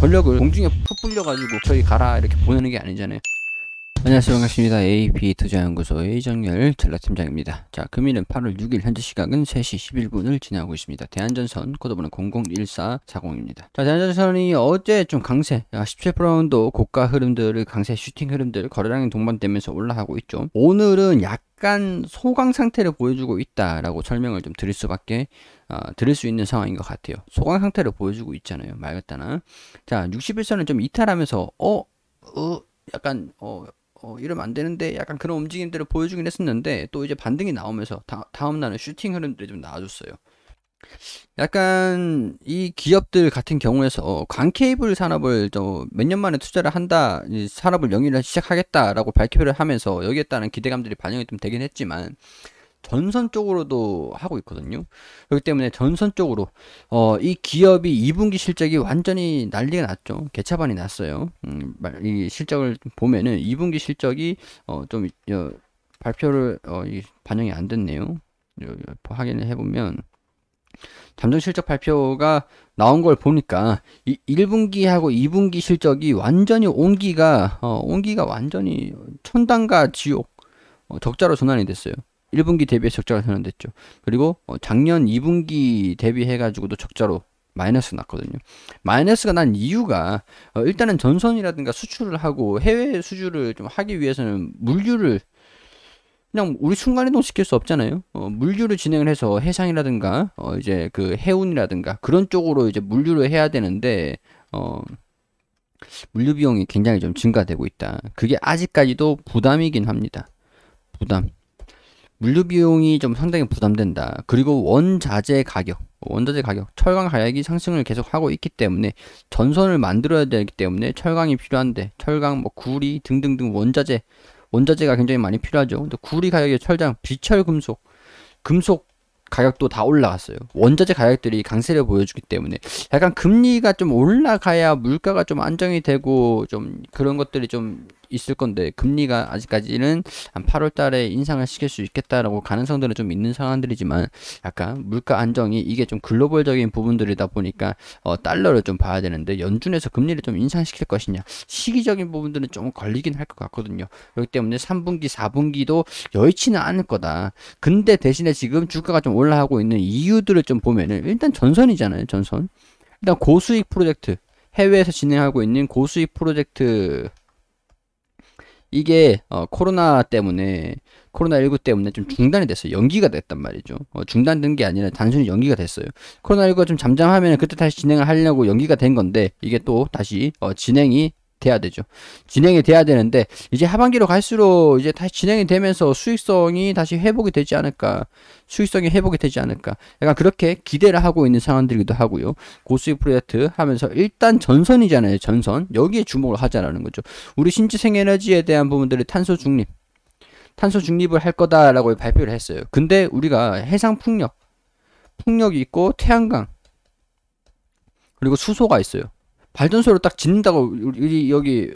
전력을 공중에 푹 불려가지고 저기 가라 이렇게 보내는 게 아니잖아요 안녕하세요 반갑습니다 a p 투자연구소의 이정열 전라팀장입니다 자 금일은 8월 6일 현재 시각은 3시 11분을 지나고 있습니다 대한전선 코드번호 001440입니다 자 대한전선이 어제 좀 강세 17%라운드 아, 고가 흐름들을 강세 슈팅 흐름들 거래량이 동반되면서 올라가고 있죠 오늘은 약간 소강 상태를 보여주고 있다라고 설명을 좀 드릴 수밖에 어, 드릴 수 있는 상황인 것 같아요. 소강 상태를 보여주고 있잖아요. 말 같다나. 자, 61선을 좀 이탈하면서 어, 어 약간 어 어, 이러면 안 되는데 약간 그런 움직임들을 보여주긴 했었는데 또 이제 반등이 나오면서 다, 다음 날은 슈팅 흐름들이 좀 나아졌어요. 약간 이 기업들 같은 경우에서 광 케이블 산업을 몇년 만에 투자를 한다, 산업을 영위를 시작하겠다라고 발표를 하면서 여기에 따른 기대감들이 반영이 좀 되긴 했지만 전선 쪽으로도 하고 있거든요. 그렇기 때문에 전선 쪽으로 어, 이 기업이 2분기 실적이 완전히 난리가 났죠. 개차반이 났어요. 음, 이 실적을 보면은 2분기 실적이 어, 좀 어, 발표를 어, 이 반영이 안 됐네요. 확인을 해보면 잠정 실적 발표가 나온 걸 보니까 이 1분기하고 2분기 실적이 완전히 온기가 어, 온기가 완전히 천당과 지옥 어, 적자로 전환이 됐어요. 1분기 대비해 서 적자가 선언됐죠. 그리고 어, 작년 2분기 대비해가지고도 적자로 마이너스 났거든요. 마이너스가 난 이유가 어, 일단은 전선이라든가 수출을 하고 해외 수주를 좀 하기 위해서는 물류를 그냥 우리 순간이동 시킬 수 없잖아요. 어, 물류를 진행을 해서 해상이라든가 어, 이제 그 해운이라든가 그런 쪽으로 이제 물류를 해야 되는데 어, 물류 비용이 굉장히 좀 증가되고 있다. 그게 아직까지도 부담이긴 합니다. 부담. 물류 비용이 좀 상당히 부담된다. 그리고 원자재 가격, 원자재 가격, 철강 가격이 상승을 계속하고 있기 때문에 전선을 만들어야 되기 때문에 철강이 필요한데 철강, 뭐 구리 등등등 원자재, 원자재가 굉장히 많이 필요하죠. 근데 구리 가격의 철장, 비철 금속, 금속 가격도 다 올라갔어요. 원자재 가격들이 강세를 보여주기 때문에 약간 금리가 좀 올라가야 물가가 좀 안정이 되고 좀 그런 것들이 좀 있을 건데 금리가 아직까지는 한 8월 달에 인상을 시킬 수 있겠다라고 가능성들은 좀 있는 상황들이지만 약간 물가 안정이 이게 좀 글로벌적인 부분들이다 보니까 어, 달러를 좀 봐야 되는데 연준에서 금리를 좀 인상시킬 것이냐 시기적인 부분들은 좀 걸리긴 할 것 같거든요. 그렇기 때문에 3분기, 4분기도 여의치는 않을 거다. 근데 대신에 지금 주가가 좀 올라가고 있는 이유들을 좀 보면은 일단 전선이잖아요. 전선. 일단 고수익 프로젝트 해외에서 진행하고 있는 고수익 프로젝트 이게 어, 코로나 때문에 코로나19 때문에 좀 중단이 됐어요. 연기가 됐단 말이죠. 어, 중단된 게 아니라 단순히 연기가 됐어요. 코로나19가 좀 잠잠하면 그때 다시 진행을 하려고 연기가 된 건데 이게 또 다시 어, 진행이 돼야 되죠. 진행이 돼야 되는데 이제 하반기로 갈수록 이제 다시 진행이 되면서 수익성이 다시 회복이 되지 않을까. 수익성이 회복이 되지 않을까. 약간 그렇게 기대를 하고 있는 상황들이기도 하고요. 고수익 프로젝트 하면서 일단 전선이잖아요. 전선. 여기에 주목을 하자라는 거죠. 우리 신재생에너지에 대한 부분들이 탄소 중립. 탄소 중립을 할 거다라고 발표를 했어요. 근데 우리가 해상 풍력, 풍력이 있고 태양광 그리고 수소가 있어요. 발전소를 딱 짓는다고 우리 여기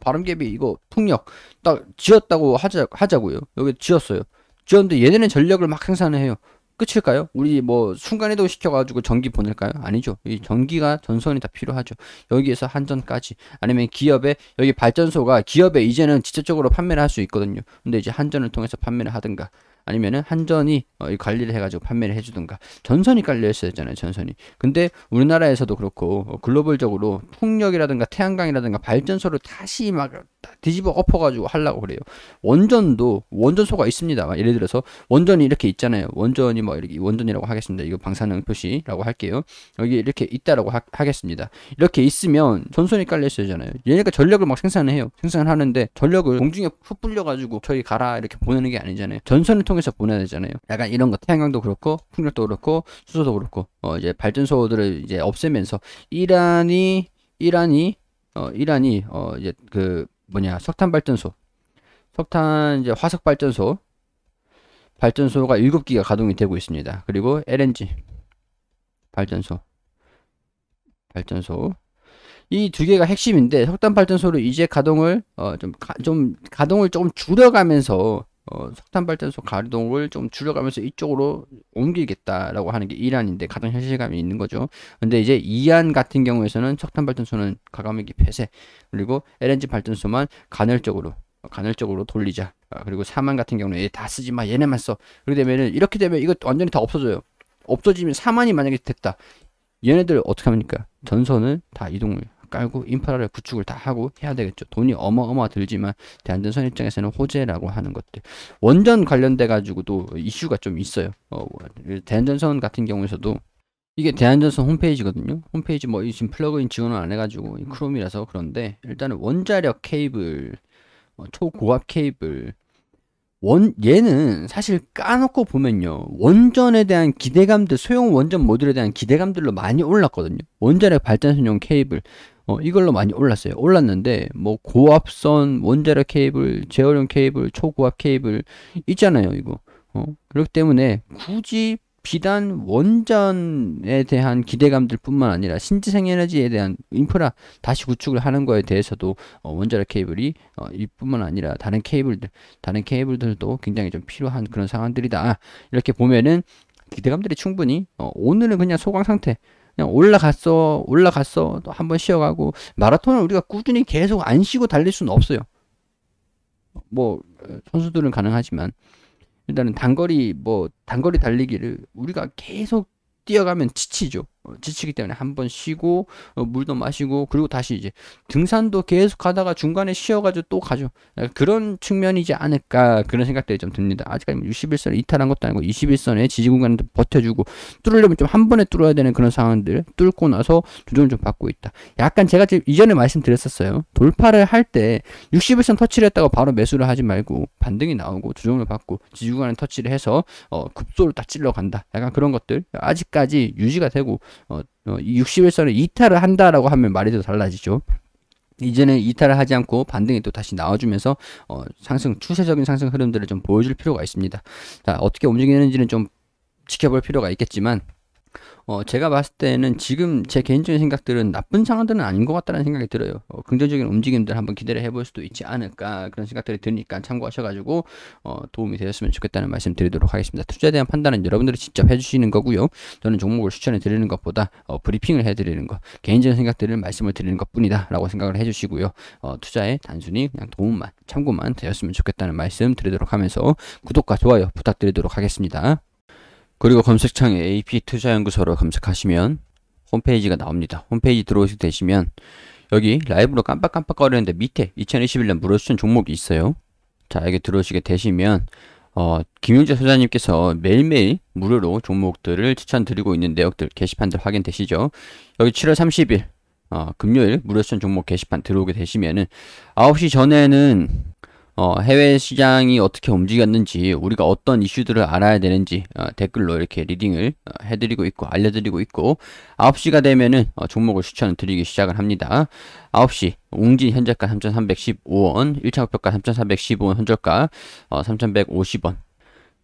바람개비 이거 풍력 딱 지었다고 하자 하자고요. 여기 지었어요. 지었는데 얘네는 전력을 막 생산해요. 을 끝일까요? 우리 뭐 순간이동 시켜가지고 전기 보낼까요? 아니죠. 이 전기가 전선이 다 필요하죠. 여기에서 한전까지 아니면 기업에 여기 발전소가 기업에 이제는 직접적으로 판매를 할 수 있거든요. 근데 이제 한전을 통해서 판매를 하든가 아니면은 한전이 어, 관리를 해가지고 판매를 해주든가 전선이 깔려있었잖아요 전선이 근데 우리나라에서도 그렇고 어, 글로벌적으로 풍력이라든가 태양광이라든가 발전소를 다시 막 뒤집어 엎어가지고 하려고 그래요 원전도 원전소가 있습니다 예를 들어서 원전이 이렇게 있잖아요 원전이 뭐 이렇게 원전이라고 하겠습니다 이거 방사능 표시라고 할게요 여기 이렇게 있다라고 하, 하겠습니다 이렇게 있으면 전선이 깔려있어야잖아요 얘네가 전력을 막 생산해요 을 생산하는데 을 전력을 공중에 흩 불려가지고 저희 가라 이렇게 보내는 게 아니잖아요 전선을 통해 통해서 보내야 되잖아요. 약간 이런 거 태양광도 그렇고 풍력도 그렇고 수소도 그렇고 어 이제 발전소들을 이제 없애면서 이란이 이란이 어 이란이 어 이제 그 뭐냐 석탄 발전소 석탄 이제 화석 발전소 발전소가 7기가 가동이 되고 있습니다. 그리고 LNG 발전소 발전소 이 두 개가 핵심인데 석탄 발전소로 이제 가동을 어 좀좀 좀 가동을 조금 줄여가면서 어, 석탄 발전소 가동을 좀 줄여가면서 이쪽으로 옮기겠다라고 하는 게 이란인데 가장 현실감이 있는 거죠. 근데 이제 이안 같은 경우에서는 석탄 발전소는 가감액기 폐쇄 그리고 LNG 발전소만 간헐적으로 간헐적으로 돌리자. 아, 그리고 사만 같은 경우는 얘다 쓰지 마 얘네만 써. 그렇게 되면은 이렇게 되면 이거 완전히 다 없어져요. 없어지면 사만이 만약에 됐다. 얘네들 어떻게 합니까? 전선을 다 이동을 깔고 인프라를 구축을 다 하고 해야 되겠죠. 돈이 어마어마 들지만 대한전선 입장에서는 호재라고 하는 것들. 원전 관련돼 가지고도 이슈가 좀 있어요. 어, 대한전선 같은 경우에서도 이게 대한전선 홈페이지거든요. 홈페이지 뭐 지금 플러그인 지원을 안 해가지고 크롬이라서 그런데 일단은 원자력 케이블, 뭐 초고압 케이블 원 얘는 사실 까놓고 보면요 원전에 대한 기대감들 소형 원전 모듈에 대한 기대감들로 많이 올랐거든요 원자력 발전소용 케이블 어, 이걸로 많이 올랐어요. 올랐는데 뭐 고압선, 원자력 케이블, 재활용 케이블, 초고압 케이블 있잖아요, 이거. 어, 그렇기 때문에 굳이 비단 원전에 대한 기대감들 뿐만 아니라 신재생 에너지에 대한 인프라 다시 구축을 하는 거에 대해서도 어, 원자력 케이블이 어, 이뿐만 아니라 다른 케이블들 다른 케이블들도 굉장히 좀 필요한 그런 상황들이다 이렇게 보면은 기대감들이 충분히 어, 오늘은 그냥 소강 상태 그냥 올라갔어, 올라갔어, 또 한 번 쉬어가고 마라톤을 우리가 꾸준히 계속 안 쉬고 달릴 수는 없어요. 뭐 선수들은 가능하지만 일단은 단거리 뭐 단거리 달리기를 우리가 계속 뛰어가면 지치죠. 어, 지치기 때문에 한 번 쉬고 어, 물도 마시고 그리고 다시 이제 등산도 계속 가다가 중간에 쉬어가지고 또 가죠 아, 그런 측면이지 않을까 그런 생각들이 좀 듭니다 아직까지 61선을 뭐 이탈한 것도 아니고 21선에 지지구간도 버텨주고 뚫으려면 좀 한 번에 뚫어야 되는 그런 상황들 뚫고 나서 조정을 좀 받고 있다 약간 제가 지금 이전에 말씀드렸었어요 돌파를 할 때 61선 터치를 했다가 바로 매수를 하지 말고 반등이 나오고 조정을 받고 지지구간에 터치를 해서 어, 급소를 딱 찔러간다 약간 그런 것들 아직까지 유지가 되고 어, 어 61선을 이탈을 한다라고 하면 말이 더 달라지죠. 이제는 이탈을 하지 않고 반등이 또 다시 나와주면서 어, 상승 추세적인 상승 흐름들을 좀 보여줄 필요가 있습니다. 자 어떻게 움직이는지는 좀 지켜볼 필요가 있겠지만 어, 제가 봤을 때는 지금 제 개인적인 생각들은 나쁜 상황들은 아닌 것 같다는 생각이 들어요. 어, 긍정적인 움직임들 한번 기대를 해볼 수도 있지 않을까 그런 생각들이 드니까 참고하셔가지고 어, 도움이 되셨으면 좋겠다는 말씀 드리도록 하겠습니다. 투자에 대한 판단은 여러분들이 직접 해주시는 거고요. 저는 종목을 추천해 드리는 것보다 어, 브리핑을 해드리는 것, 개인적인 생각들을 말씀을 드리는 것뿐이다라고 생각을 해주시고요. 어, 투자에 단순히 그냥 도움만, 참고만 되었으면 좋겠다는 말씀 드리도록 하면서 구독과 좋아요 부탁드리도록 하겠습니다. 그리고 검색창에 AP투자연구소로 검색하시면 홈페이지가 나옵니다. 홈페이지 들어오시게 되시면 여기 라이브로 깜빡깜빡거리는데 밑에 2021년 무료추천 종목이 있어요. 자 여기 들어오시게 되시면 어, 김용재 소장님께서 매일매일 무료로 종목들을 추천드리고 있는 내역들 게시판들 확인되시죠? 여기 7월 30일 어, 금요일 무료추천 종목 게시판 들어오게 되시면은 9시 전에는 어, 해외 시장이 어떻게 움직였는지 우리가 어떤 이슈들을 알아야 되는지 어, 댓글로 이렇게 리딩을 어, 해드리고 있고 알려드리고 있고 9시가 되면은 어, 종목을 추천을 드리기 시작을 합니다. 9시 웅진 현재가 3,315원, 1차 목표가 3,415원 현저가 3,150원 어,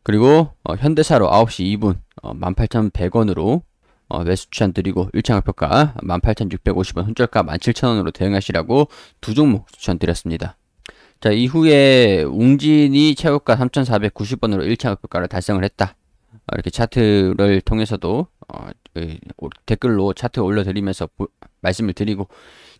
그리고 어, 현대차로 9시 2분 18,100원으로 어, 매수 추천드리고 1차가 평가 18,650원, 현절가 17,000원으로 대응하시라고 두 종목 추천드렸습니다. 자, 이후에 웅진이 체육과 3490번으로 1차 목표가를 달성을 했다. 어, 이렇게 차트를 통해서도 어, 그, 댓글로 차트 올려드리면서 보, 말씀을 드리고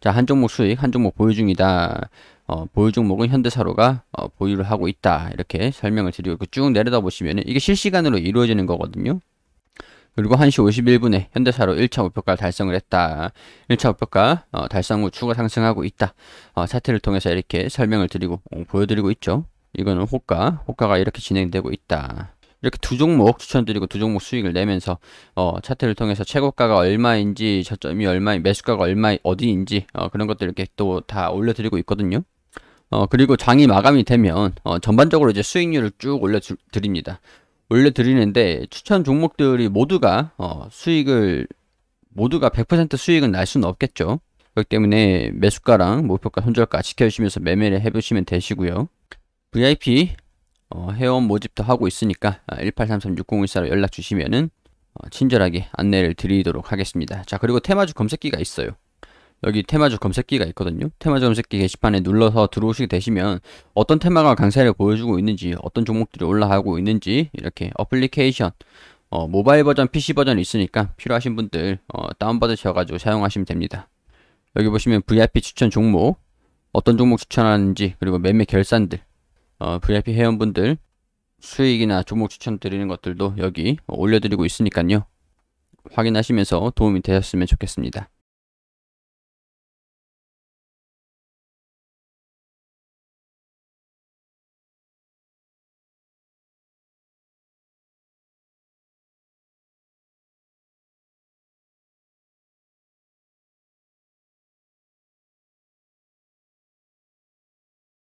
자, 한 종목 수익, 한 종목 보유 중이다. 어, 보유 종목은 현대사로가 어, 보유를 하고 있다. 이렇게 설명을 드리고 쭉 내려다 보시면 이게 실시간으로 이루어지는 거거든요. 그리고 1시 51분에 현대차로 1차 목표가를 달성을 했다. 1차 목표가 어, 달성 후 추가 상승하고 있다. 어, 차트를 통해서 이렇게 설명을 드리고 어, 보여드리고 있죠. 이거는 호가, 호가가 이렇게 진행되고 있다. 이렇게 두 종목 추천드리고 두 종목 수익을 내면서 어, 차트를 통해서 최고가가 얼마인지 저점이 얼마인 매수가가 얼마 어디인지 어, 그런 것들 이렇게 또 다 올려드리고 있거든요. 어, 그리고 장이 마감이 되면 어, 전반적으로 이제 수익률을 쭉 올려드립니다. 올려드리는데 추천 종목들이 모두가 어, 수익을 모두가 100% 수익은 날 수는 없겠죠. 그렇기 때문에 매수가랑 목표가 손절가 지켜주시면서 매매를 해보시면 되시고요. VIP 어, 회원 모집도 하고 있으니까 1833-6014로 아, 연락 주시면은 어, 친절하게 안내를 드리도록 하겠습니다. 자 그리고 테마주 검색기가 있어요. 여기 테마주 검색기가 있거든요. 테마주 검색기 게시판에 눌러서 들어오시게 되시면 어떤 테마가 강세를 보여주고 있는지 어떤 종목들이 올라가고 있는지 이렇게 어플리케이션 어, 모바일 버전, PC 버전이 있으니까 필요하신 분들 어, 다운받으셔가지고 사용하시면 됩니다. 여기 보시면 VIP 추천 종목, 어떤 종목 추천하는지 그리고 매매 결산들, 어, VIP 회원분들 수익이나 종목 추천 드리는 것들도 여기 올려드리고 있으니까요. 확인하시면서 도움이 되셨으면 좋겠습니다.